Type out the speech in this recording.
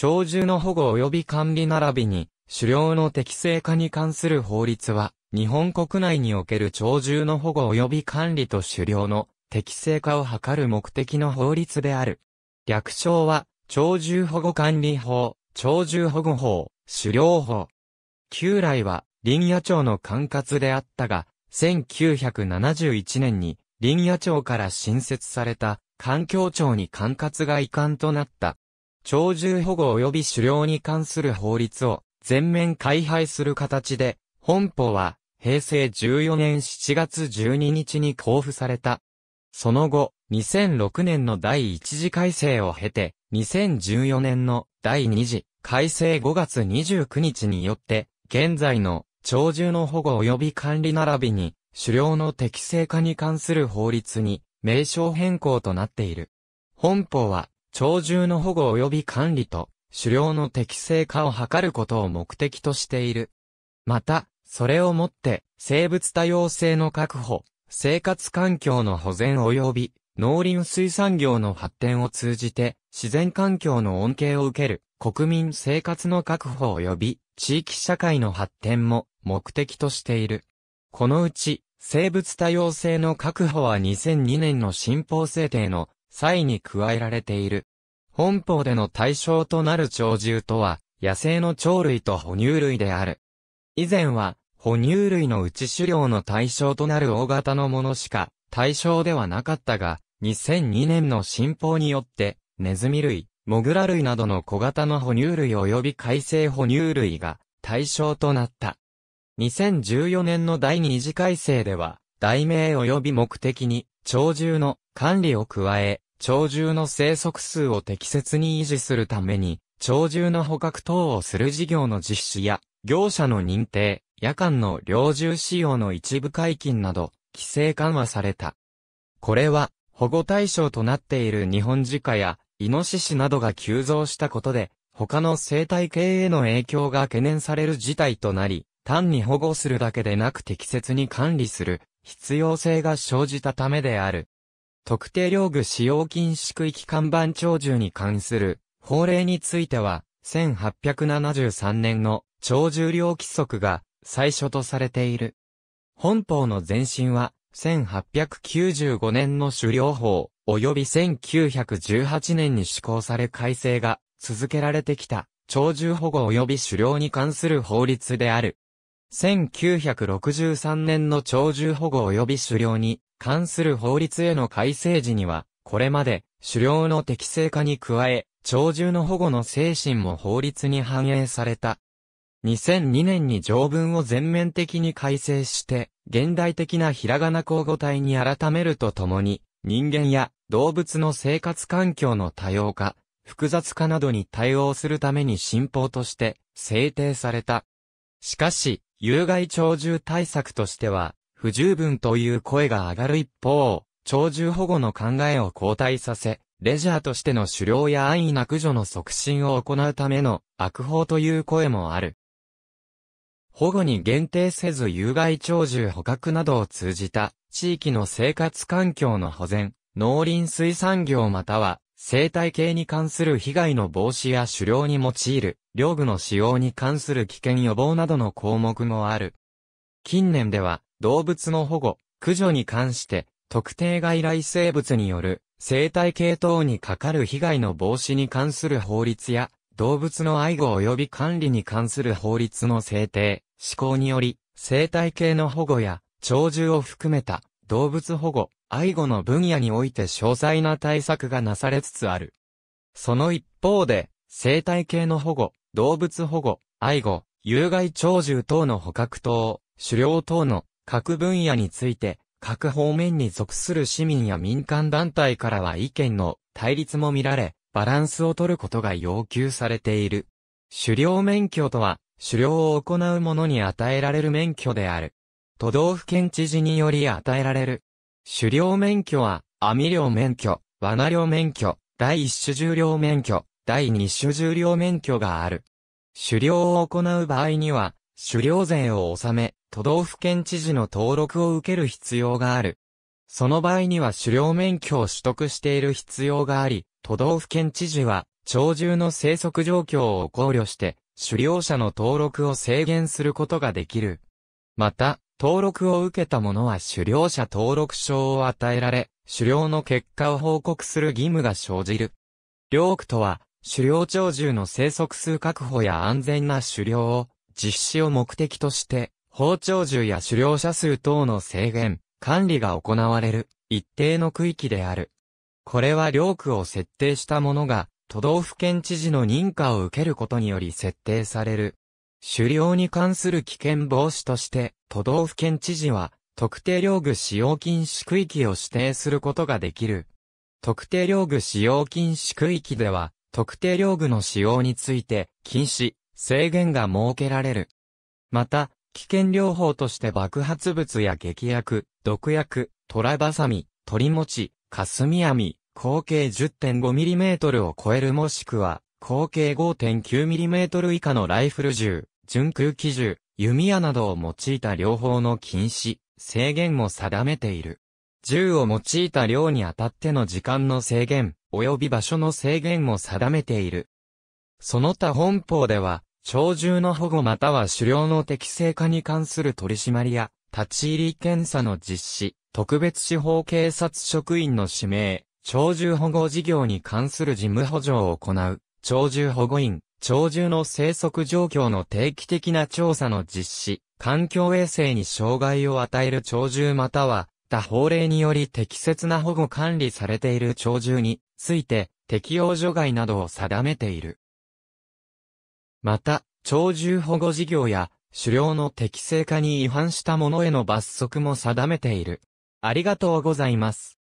鳥獣の保護及び管理並びに、狩猟の適正化に関する法律は、日本国内における鳥獣の保護及び管理と狩猟の適正化を図る目的の法律である。略称は、鳥獣保護管理法、鳥獣保護法、狩猟法。旧来は、林野町の管轄であったが、1971年に林野町から新設された環境庁に管轄が遺憾となった。鳥獣保護及び狩猟に関する法律を全面改廃する形で、本法は平成14年7月12日に交付された。その後、2006年の第1次改正を経て、2014年の第2次改正5月29日によって、現在の鳥獣の保護及び管理並びに狩猟の適正化に関する法律に名称変更となっている。本法は鳥獣の保護及び管理と、狩猟の適正化を図ることを目的としている。また、それをもって、生物多様性の確保、生活環境の保全及び、農林水産業の発展を通じて、自然環境の恩恵を受ける、国民生活の確保及び、地域社会の発展も目的としている。このうち、生物多様性の確保は2002年の新法制定の際に加えられている。本法での対象となる鳥獣とは、野生の鳥類と哺乳類である。以前は、哺乳類のうち狩猟の対象となる大型のものしか対象ではなかったが、2002年の新法によって、ネズミ類、モグラ類などの小型の哺乳類及び海生哺乳類が対象となった。2014年の第二次改正では、題名及び目的に、鳥獣の管理を加え、鳥獣の生息数を適切に維持するために、鳥獣の捕獲等をする事業の実施や、業者の認定、夜間の猟獣使用の一部解禁など、規制緩和された。これは、保護対象となっている日本鹿や、イノシシなどが急増したことで、他の生態系への影響が懸念される事態となり、単に保護するだけでなく適切に管理する必要性が生じたためである。特定領具使用禁止区域看板長寿に関する法令については、1873年の長寿領規則が最初とされている。本法の前身は、1895年の狩猟法、及び1918年に施行され改正が続けられてきた、長獣保護及び狩猟に関する法律である。1963年の長獣保護及び狩猟に関する法律への改正時には、これまで、狩猟の適正化に加え、鳥獣の保護の精神も法律に反映された。2002年に条文を全面的に改正して、現代的なひらがな交互体に改めるとともに、人間や動物の生活環境の多様化、複雑化などに対応するために新法として制定された。しかし、有害鳥獣対策としては、不十分という声が上がる一方、鳥獣保護の考えを後退させ、レジャーとしての狩猟や安易な駆除の促進を行うための悪法という声もある。保護に限定せず有害鳥獣捕獲などを通じた地域の生活環境の保全、農林水産業または生態系に関する被害の防止や狩猟に用いる領具の使用に関する危険予防などの項目もある。近年では動物の保護、駆除に関して、特定外来生物による生態系等にかかる被害の防止に関する法律や、動物の愛護及び管理に関する法律の制定、施行により、生態系の保護や、鳥獣を含めた動物保護、愛護の分野において詳細な対策がなされつつある。その一方で、生態系の保護、動物保護、愛護、有害鳥獣等の捕獲等、狩猟等の各分野について、各方面に属する市民や民間団体からは意見の対立も見られ、バランスを取ることが要求されている。狩猟免許とは、狩猟を行う者に与えられる免許である。都道府県知事により与えられる。狩猟免許は、網漁免許、罠漁免許、第一種重量免許、第二種重量免許がある。狩猟を行う場合には、狩猟税を納め、都道府県知事の登録を受ける必要がある。その場合には狩猟免許を取得している必要があり、都道府県知事は、鳥獣の生息状況を考慮して、狩猟者の登録を制限することができる。また、登録を受けた者は狩猟者登録証を与えられ、狩猟の結果を報告する義務が生じる。両区とは、狩猟鳥獣の生息数確保や安全な狩猟を実施を目的として、包丁銃や狩猟者数等の制限、管理が行われる、一定の区域である。これは領区を設定したものが、都道府県知事の認可を受けることにより設定される。狩猟に関する危険防止として、都道府県知事は、特定領具使用禁止区域を指定することができる。特定領具使用禁止区域では、特定領具の使用について、禁止、制限が設けられる。また、危険療法として爆発物や劇薬、毒薬、トラバサミ、鳥持ち、霞網、口径 10.5mm を超えるもしくは、口径 5.9mm 以下のライフル銃、準空気銃、弓矢などを用いた両方の禁止、制限も定めている。銃を用いた量にあたっての時間の制限、及び場所の制限も定めている。その他本法では、鳥獣の保護または狩猟の適正化に関する取締りや、立ち入り検査の実施、特別司法警察職員の指名、鳥獣保護事業に関する事務補助を行う、鳥獣保護員、鳥獣の生息状況の定期的な調査の実施、環境衛生に障害を与える鳥獣または、他法令により適切な保護管理されている鳥獣について適用除外などを定めている。また、鳥獣保護事業や狩猟の適正化に違反した者への罰則も定めている。ありがとうございます。